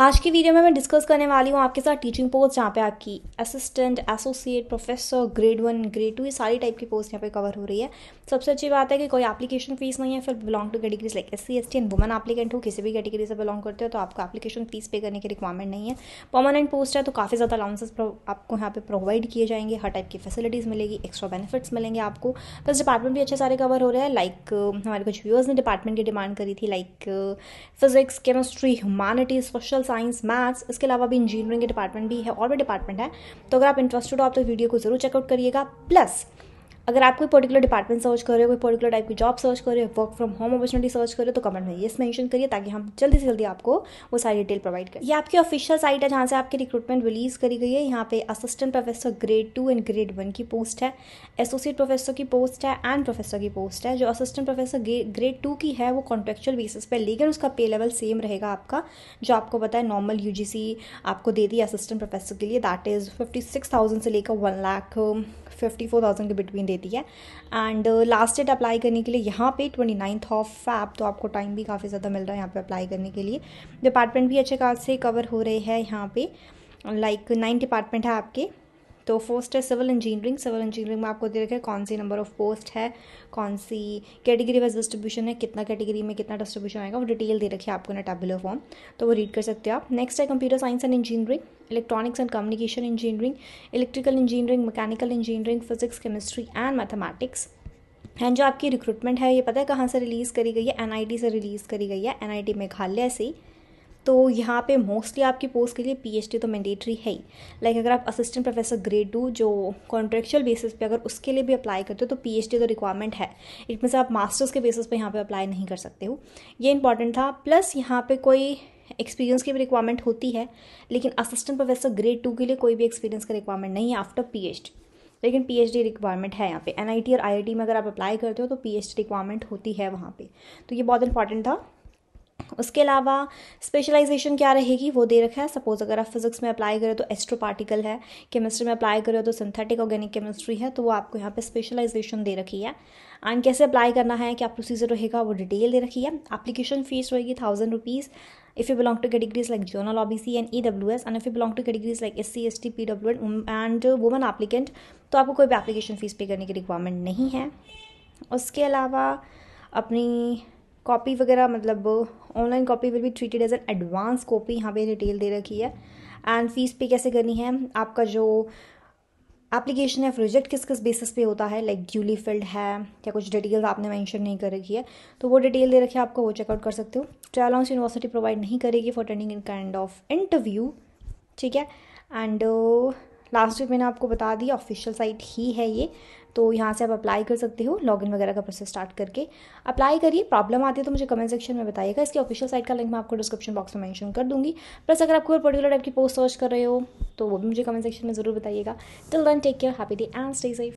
आज की वीडियो में मैं डिस्कस करने वाली हूँ आपके साथ टीचिंग पोस्ट यहाँ पे आपकी assistant associate professor grade one grade two ये सारी टाइप की पोस्ट यहाँ पे कवर हो रही है सबसे अच्छी बात है कि कोई एप्लीकेशन फीस नहीं है फिर belong to categories like S C S T and woman applicant हो किसी भी कैटेगरी से बिलोंग करते हो तो आपको एप्लीकेशन फीस पे करने की रिक्वायरमेंट नहीं है परमानेंट पोस्ट है तो काफ़ी ज़्यादा अलाउंसेस आपको यहाँ पे प्रोवाइड किए जाएंगे हर टाइप की फैसिलिटीज़ मिलेगी एक्स्ट्रा बेनिफिट्स मिलेंगे आपको बस डिपार्टमेंट भी अच्छे सारे कवर हो रहे हैं लाइक uh, हमारे कुछ व्यूअर्स ने डिपार्टमेंट की डिमांड करी थी like physics chemistry humanities social science maths इसके अलावा भी इंजीनियरिंग के डिपार्टमेंट भी है और भी डिपार्टमेंट है तो अगर आप इंटरेस्टेड हो आप तो वीडियो को ज़रूर चेकआउट करिएगा प्लस अगर आप कोई पर्टिकुलर डिपार्टमेंट सर्च कर रहे हो कोई पर्टिकुलर टाइप की जॉब सर्च कर रहे हो work from home opportunity search कर रहे हो तो कमेंट में येस मेंशन करिए ताकि हम जल्दी से जल्दी आपको वो सारी डिटेल प्रोवाइड करें ये आपकी ऑफिशियल साइट है जहाँ से आपकी रिक्रूटमेंट रिलीज़ करी गई है यहाँ पे assistant professor grade two and grade one की पोस्ट है एसोसिएट प्रोफेसर की पोस्ट है एंड प्रोफेसर की पोस्ट है जो असिस्टेंट प्रोफेसर ग्रेड टू की है वो कॉन्ट्रेक्चुअल बेसिस पर लेकिन उसका पे लेवल सेम रहेगा आपका जो आपको पता है नॉर्मल यू आपको दे दी असिस्टेंट प्रोफेसर के लिए that is fifty six thousand से लेकर one lakh fifty four thousand के बिटवीन दे देती है एंड लास्ट डेट अप्लाई करने के लिए यहाँ पे ट्वेंटी नाइन्थ ऑफ फैप तो आपको टाइम भी काफ़ी ज़्यादा मिल रहा है यहाँ पे अप्लाई करने के लिए डिपार्टमेंट भी अच्छे खास से कवर हो रहे हैं यहाँ पे लाइक नाइन डिपार्टमेंट है आपके तो फर्स्ट है सिविल इंजीनियरिंग सिविल इंजीनियरिंग में आपको दे रखा है कौन सी नंबर ऑफ पोस्ट है कौन सी कैटेगरी वाइज डिस्ट्रीब्यूशन है कितना कैटेगरी में कितना डिस्ट्रीब्यूशन आएगा वो डिटेल दे रखी है आपको ना टेबुलर फॉर्म तो वो रीड कर सकते हो आप नेक्स्ट है computer science and engineering electronics and communication engineering electrical engineering mechanical engineering physics chemistry and mathematics and जो आपकी रिक्रूटमेंट है ये पता है कहाँ से रिलीज़ करी गई है एनआईटी से रिलीज़ करी गई है एनआईटी मेघालय से तो यहाँ पे मोस्टली आपकी पोस्ट के लिए पीएचडी तो मैंडेटरी है ही लाइक अगर आप असिस्टेंट प्रोफेसर ग्रेड टू जो कॉन्ट्रेक्चुअल बेसिस पे अगर उसके लिए भी अप्लाई करते हो तो पीएचडी तो रिक्वायरमेंट है इट मीनस आप मास्टर्स के बेसिस पे यहाँ पे अप्लाई नहीं कर सकते हो ये इंपॉर्टेंट था प्लस यहाँ पे कोई एक्सपीरियंस की भी रिक्वायरमेंट होती है लेकिन असिस्टेंट प्रोफेसर ग्रेड टू के लिए कोई भी एक्सपीरियंस का रिक्वायरमेंट नहीं है आफ्टर पी लेकिन पीएचडी रिक्वायरमेंट है यहाँ पे एनआईटी और आईआईटी में अगर आप अप्लाई करते हो तो पीएचडी रिक्वायरमेंट होती है वहाँ पे तो ये बहुत इंपॉर्टेंट था उसके अलावा स्पेशलाइजेशन क्या रहेगी वो दे रखा है सपोज अगर आप फिजिक्स में अप्लाई करें तो एस्ट्रो पार्टिकल है केमिस्ट्री में अप्लाई करें तो सिंथेटिक ऑर्गेनिक केमिस्ट्री है तो वो आपको यहाँ पे स्पेशलाइजेशन दे रखी है एंड कैसे अप्लाई करना है क्या प्रोसीजर रहेगा वो डिटेल दे रखी है अपलीकेशन फीस रहेगी thousand rupees if you belong to if you C and E W S and if ews to if like S C S T P W pw and woman applicant तो आपको कोई भी application fees पे करने की requirement नहीं है उसके अलावा अपनी कॉपी वगैरह मतलब online copy will be treated as an advance copy यहाँ पे डिटेल दे रखी है एंड फीस पे कैसे करनी है आपका जो एप्लीकेशन है प्रोजेक्ट किस किस बेसिस पे होता है लाइक ड्यूली फिल्ड है या कुछ डिटेल्स आपने मेंशन नहीं कर रखी है तो वो डिटेल दे रखी है आपको वो चेकआउट कर सकते हो ट्रायलाउंस यूनिवर्सिटी प्रोवाइड नहीं करेगी for attending in kind of interview ठीक है एंड uh, लास्ट वीक मैंने आपको बता दिया ऑफिशियल साइट ही है ये तो यहाँ से आप अप्लाई कर सकते हो लॉगिन वगैरह का प्रोसेस स्टार्ट करके अप्लाई करिए प्रॉब्लम आती है तो मुझे कमेंट सेक्शन में बताइएगा इसकी ऑफिशियल साइट का लिंक मैं आपको डिस्क्रिप्शन बॉक्स में मेंशन कर दूंगी प्लस अगर आपको पर्टिकुलर टाइप की पोस्ट सर्च कर रहे हो तो वो भी मुझे कमेंट सेक्शन में ज़रूर बताइएगा till then take care happy day and stay safe